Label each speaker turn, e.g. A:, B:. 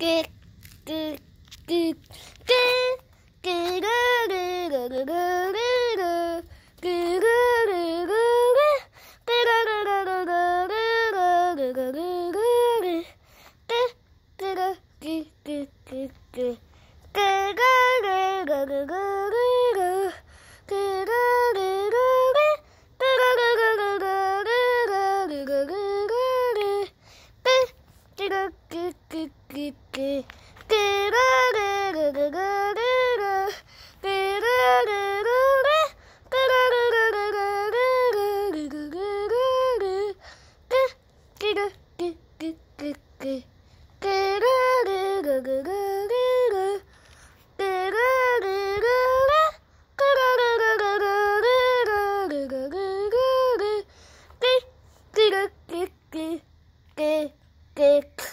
A: Good. Dick.